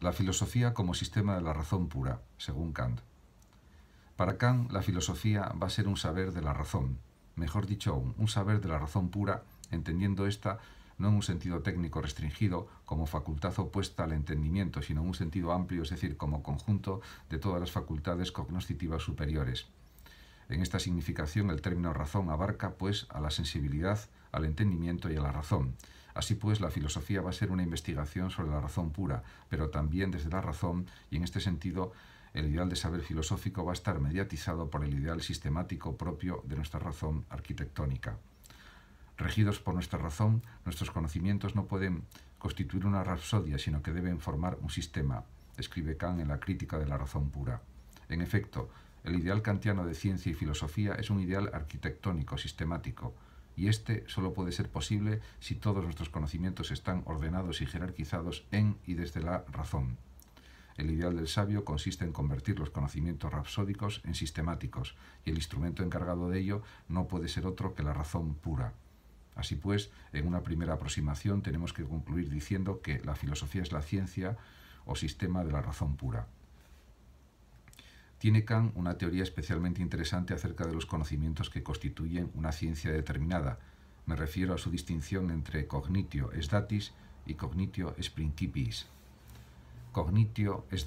la filosofía como sistema de la razón pura, según Kant. Para Kant, la filosofía va a ser un saber de la razón, mejor dicho aún, un saber de la razón pura, entendiendo ésta no en un sentido técnico restringido, como facultad opuesta al entendimiento, sino en un sentido amplio, es decir, como conjunto de todas las facultades cognoscitivas superiores. En esta significación el término razón abarca, pues, a la sensibilidad, al entendimiento y a la razón, Así pues, la filosofía va a ser una investigación sobre la razón pura, pero también desde la razón, y en este sentido, el ideal de saber filosófico va a estar mediatizado por el ideal sistemático propio de nuestra razón arquitectónica. Regidos por nuestra razón, nuestros conocimientos no pueden constituir una rapsodia, sino que deben formar un sistema, escribe Kant en la crítica de la razón pura. En efecto, el ideal kantiano de ciencia y filosofía es un ideal arquitectónico, sistemático, y este solo puede ser posible si todos nuestros conocimientos están ordenados y jerarquizados en y desde la razón. El ideal del sabio consiste en convertir los conocimientos rapsódicos en sistemáticos, y el instrumento encargado de ello no puede ser otro que la razón pura. Así pues, en una primera aproximación tenemos que concluir diciendo que la filosofía es la ciencia o sistema de la razón pura. Tiene Kant una teoría especialmente interesante acerca de los conocimientos que constituyen una ciencia determinada. Me refiero a su distinción entre cognitio es y cognitio es Cognitio es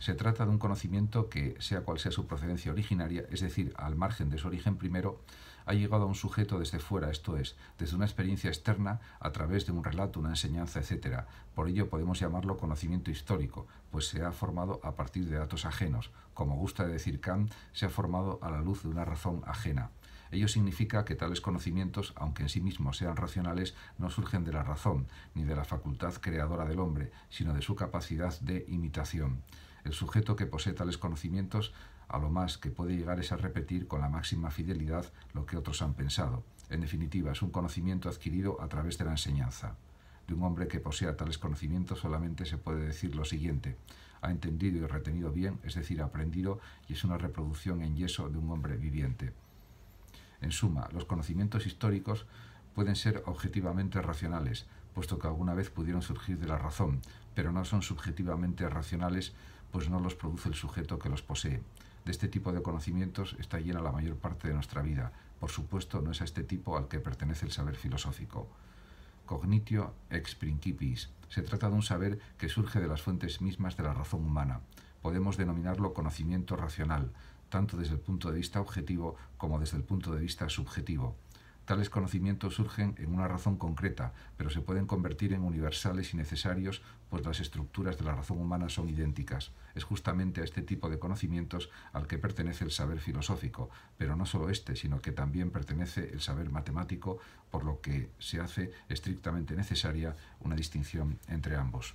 se trata de un conocimiento que, sea cual sea su procedencia originaria, es decir, al margen de su origen primero, ha llegado a un sujeto desde fuera, esto es, desde una experiencia externa, a través de un relato, una enseñanza, etc. Por ello podemos llamarlo conocimiento histórico, pues se ha formado a partir de datos ajenos. Como gusta decir Kant, se ha formado a la luz de una razón ajena. Ello significa que tales conocimientos, aunque en sí mismos sean racionales, no surgen de la razón, ni de la facultad creadora del hombre, sino de su capacidad de imitación. El sujeto que posee tales conocimientos a lo más que puede llegar es a repetir con la máxima fidelidad lo que otros han pensado. En definitiva, es un conocimiento adquirido a través de la enseñanza. De un hombre que posea tales conocimientos solamente se puede decir lo siguiente. Ha entendido y retenido bien, es decir, ha aprendido y es una reproducción en yeso de un hombre viviente. En suma, los conocimientos históricos pueden ser objetivamente racionales, puesto que alguna vez pudieron surgir de la razón, pero no son subjetivamente racionales, pues no los produce el sujeto que los posee. De este tipo de conocimientos está llena la mayor parte de nuestra vida. Por supuesto, no es a este tipo al que pertenece el saber filosófico. Cognitio ex principis. Se trata de un saber que surge de las fuentes mismas de la razón humana. Podemos denominarlo conocimiento racional, tanto desde el punto de vista objetivo como desde el punto de vista subjetivo. Tales conocimientos surgen en una razón concreta, pero se pueden convertir en universales y necesarios, pues las estructuras de la razón humana son idénticas. Es justamente a este tipo de conocimientos al que pertenece el saber filosófico, pero no solo este, sino que también pertenece el saber matemático, por lo que se hace estrictamente necesaria una distinción entre ambos.